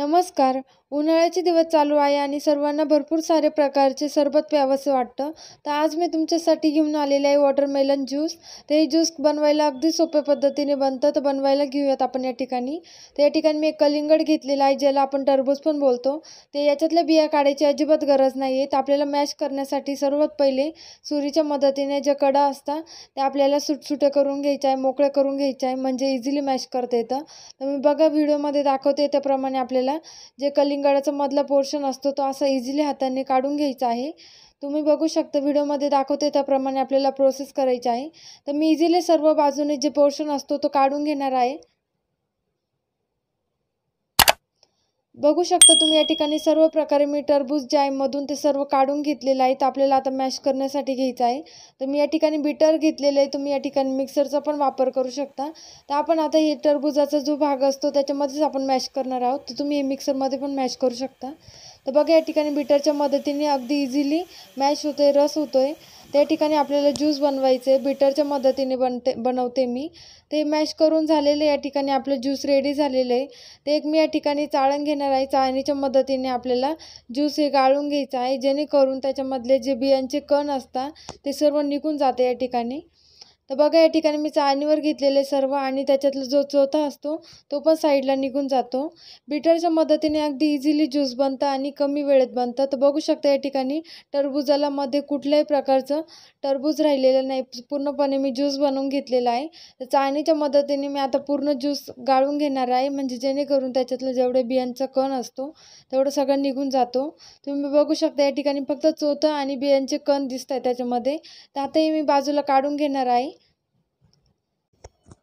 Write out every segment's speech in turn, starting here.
नमस्कार उन्हाळ्याचे दिवस चालू आहे आणि सर्वांना भरपूर सारे प्रकारचे सरबत प्यावंसं वाटतं तर आज मी तुमच्यासाठी घेऊन आलेले आहे वॉटरमेलन ज्यूस ते ज्यूस बनवायला अगदी सोप्या पद्धतीने बनतं तर बनवायला घेऊयात आपण या ठिकाणी तर या ठिकाणी मी एक कलिंगड घेतलेला आहे ज्याला आपण टरबूज पण बोलतो ते याच्यातल्या बिया काढायची अजिबात गरज नाही आहे तर आपल्याला मॅश करण्यासाठी सर्वात पहिले सुरीच्या मदतीने ज्या कडा असतात त्या आपल्याला सुटसुटे करून घ्यायच्या आहे मोकळे करून घ्यायच्या आहे म्हणजे इझिली मॅश करता येतं तर मी बघा व्हिडिओमध्ये दाखवते त्याप्रमाणे आपल्याला जे कलिंगडाचा मधला पोर्शन असतो तो असा इझिली हाताने काढून घ्यायचा आहे तुम्ही बघू शकता व्हिडिओमध्ये दाखवते त्याप्रमाणे आपल्याला प्रोसेस करायची आहे तर मी इझिली सर्व बाजूने जे पोर्शन असतो तो काढून घेणार आहे बघू शकता तुम्ही या ठिकाणी सर्व प्रकारे मी टरबूज मधून ते सर्व काढून घेतलेलं आहे तर आपल्याला आता मॅश करण्यासाठी घ्यायचं आहे तर मी या ठिकाणी बीटर घेतलेलं आहे तुम्ही या ठिकाणी मिक्सरचा पण वापर करू शकता तर आपण आता हे टरबूजाचा जो भाग असतो त्याच्यामध्येच आपण मॅश करणार आहोत तर तुम्ही हे मिक्सरमध्ये पण मॅश करू शकता तर बघा या ठिकाणी बीटरच्या मदतीने अगदी इझिली मॅश होतो रस होतो आहे त्या ठिकाणी आपल्याला ज्यूस बनवायचे बीटरच्या मदतीने बनते बनवते मी ते मॅश करून झालेले या ठिकाणी आपलं ज्यूस रेडी झालेलं आहे ते एक मी या ठिकाणी चाळण घेणार आहे चाळणीच्या मदतीने आपल्याला ज्यूस हे गाळून घ्यायचं आहे जेणेकरून त्याच्यामधले जे बियांचे कण असतात ते सर्व निघून जाते या ठिकाणी तर बघा या ठिकाणी मी चाळणीवर घेतलेले सर्व आणि त्याच्यातला जो चोथा असतो तो पण साईडला निघून जातो बीटरच्या मदतीने अगदी इझिली ज्यूस बनतं आणि कमी वेळेत बनतं तर बघू शकता या ठिकाणी टरबुजाला मध्ये कुठल्याही प्रकारचं टरबूज राहिलेलं नाही पूर्णपणे मी ज्यूस बनवून घेतलेला आहे तर चाळणीच्या मदतीने मी आता पूर्ण ज्यूस गाळून घेणार आहे म्हणजे जेणेकरून त्याच्यातलं जेवढे बियांचा कण असतो तेवढं सगळं निघून जातो तुम्ही बघू शकता या ठिकाणी फक्त चोथं आणि बियांचे कण दिसत आहे त्याच्यामध्ये तर आताही मी बाजूला काढून घेणार आहे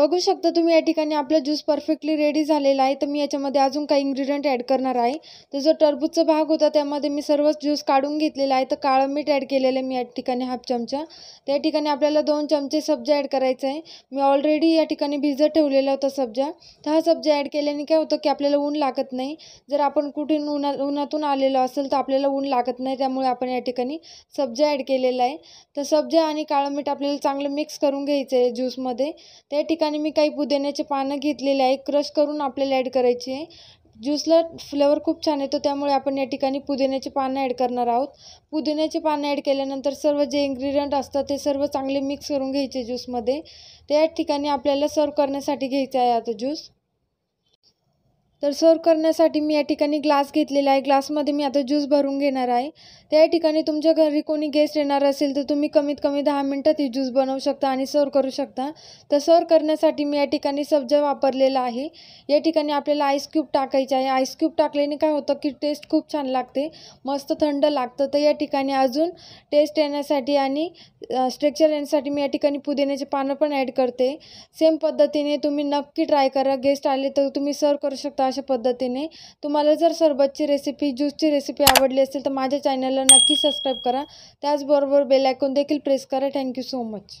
बघू शकता तुम्ही या ठिकाणी आपला ज्यूस परफेक्टली रेडी झालेला आहे तर मी याच्यामध्ये अजून काही इन्ग्रेडियंट ॲड करणार आहे तर जो टरबूजचा भाग होता त्यामध्ये मी सर्वच ज्यूस काढून घेतलेला आहे तर काळं मीठ ॲड केलेलं आहे मी या ठिकाणी हाफ चमचा त्या ठिकाणी आपल्याला दोन चमचे सब्जा ॲड करायचं आहे मी ऑलरेडी या ठिकाणी भिजत ठेवलेला होता सब्जा तर हा सब्जा ॲड केल्याने काय होतं की आपल्याला ऊन लागत नाही जर आपण कुठून उन्हा उन्हातून आलेलो असेल तर आपल्याला ऊन लागत नाही त्यामुळे आपण या ठिकाणी सब्जा ॲड केलेला आहे तर सब्जा आणि काळं मीठ आपल्याला चांगलं मिक्स करून घ्यायचं आहे ज्यूसमध्ये त्या ठिकाणी आणि मी काही पुदिन्याचे पानं घेतलेले आहे क्रश करून आपल्याला ॲड करायचे आहे ज्यूसला फ्लेवर खूप छान येतो त्यामुळे आपण या ठिकाणी पुदिन्याचे पानं ॲड करणार आहोत पुदिन्याचे पानं ॲड केल्यानंतर सर्व जे इन्ग्रेडियंट असतात ते सर्व चांगले मिक्स करून घ्यायचे ज्यूसमध्ये त्या ठिकाणी आपल्याला सर्व करण्यासाठी घ्यायचं आहे आता ज्यूस तर सर्व करण्यासाठी मी या ठिकाणी ग्लास घेतलेला आहे ग्लासमध्ये मी आता ज्यूस भरून घेणार आहे त्या ठिकाणी तुमच्या घरी कोणी गेस्ट येणार असेल तर तुम्ही कमीत कमी दहा मिनटात ही ज्यूस बनवू शकता आणि सर्व करू शकता तर सर्व करण्यासाठी मी या ठिकाणी सब्जा वापरलेला आहे या ठिकाणी आपल्याला आईस क्यूब टाकायचे आहे आईस क्यूब टाकल्याने काय होतं की टेस्ट खूप छान लागते मस्त थंड लागतं तर या ठिकाणी अजून टेस्ट येण्यासाठी आणि स्ट्रेक्चर येण्यासाठी मी या ठिकाणी पुदिन्याचे पानं पण ॲड करते सेम पद्धतीने तुम्ही नक्की ट्राय करा गेस्ट आले तर तुम्ही सर्व करू शकता अशा पद्धतीने तुम्हाला जर सरबतची रेसिपी ज्यूसची रेसिपी आवडली असेल तर माझ्या चॅनलला नक्की सबस्क्राईब करा त्याचबरोबर बेलायकॉन देखील प्रेस करा थँक्यू सो मच